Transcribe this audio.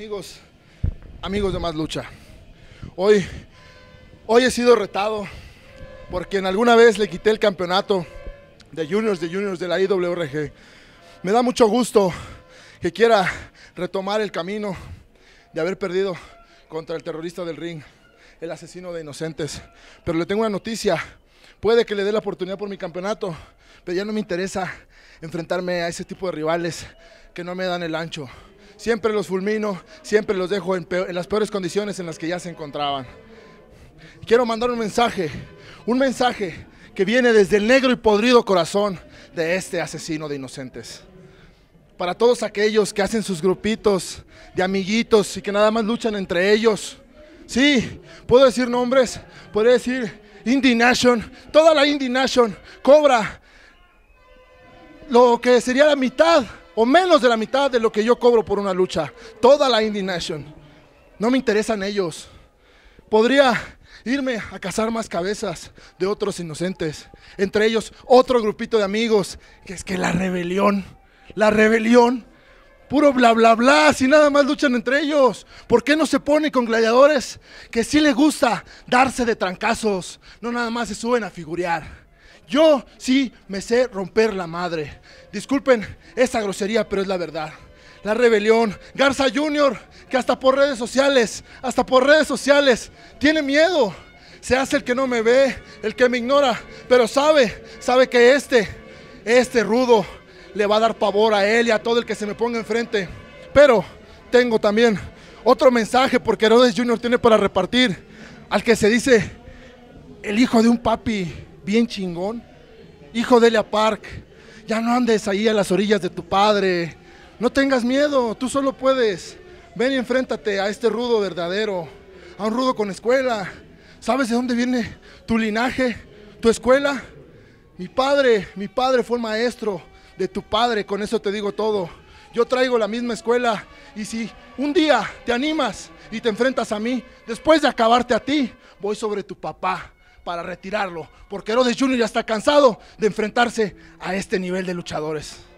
amigos, amigos de Más Lucha. Hoy, hoy he sido retado porque en alguna vez le quité el campeonato de juniors de juniors de la IWRG. Me da mucho gusto que quiera retomar el camino de haber perdido contra el terrorista del ring, el asesino de inocentes. Pero le tengo una noticia. Puede que le dé la oportunidad por mi campeonato, pero ya no me interesa enfrentarme a ese tipo de rivales que no me dan el ancho siempre los fulmino, siempre los dejo en, las peores condiciones en las que ya se encontraban. Quiero mandar un mensaje, un mensaje que viene desde el negro y podrido corazón de este asesino de inocentes. Para todos aquellos que hacen sus grupitos de amiguitos y que nada más luchan entre ellos. Sí, puedo decir nombres, puedo decir Indie Nation, toda la Indie Nation cobra lo que sería la mitad o menos de la mitad de lo que yo cobro por una lucha. Toda la Indie Nation. No me interesan ellos. Podría irme a cazar más cabezas de otros inocentes. Entre ellos otro grupito de amigos. Que es que la rebelión, la rebelión. Puro bla bla bla, si nada más luchan entre ellos. ¿Por qué no se pone con gladiadores que sí les gusta darse de trancazos? No nada más se suben a figurear. Yo sí me sé romper la madre. Disculpen esa grosería, pero es la verdad. La rebelión, Garza Junior, que hasta por redes sociales, hasta por redes sociales, tiene miedo. Se hace el que no me ve, el que me ignora, pero sabe, sabe que este, este rudo, le va a dar pavor a él y a todo el que se me ponga enfrente. Pero tengo también otro mensaje porque Herodes Junior tiene para repartir al que se dice el hijo de un papi bien chingón. Hijo de Elia Park, ya no andes ahí a las orillas de tu padre. No tengas miedo, tú solo puedes. Ven y enfréntate a este rudo verdadero, a un rudo con escuela. ¿Sabes de dónde viene tu linaje, tu escuela? Mi padre, mi padre fue el maestro de tu padre, con eso te digo todo. Yo traigo la misma escuela y si un día te animas y te enfrentas a mí, después de acabarte a ti, voy sobre tu papá, para retirarlo, porque Herodes Jr. ya está cansado de enfrentarse a este nivel de luchadores.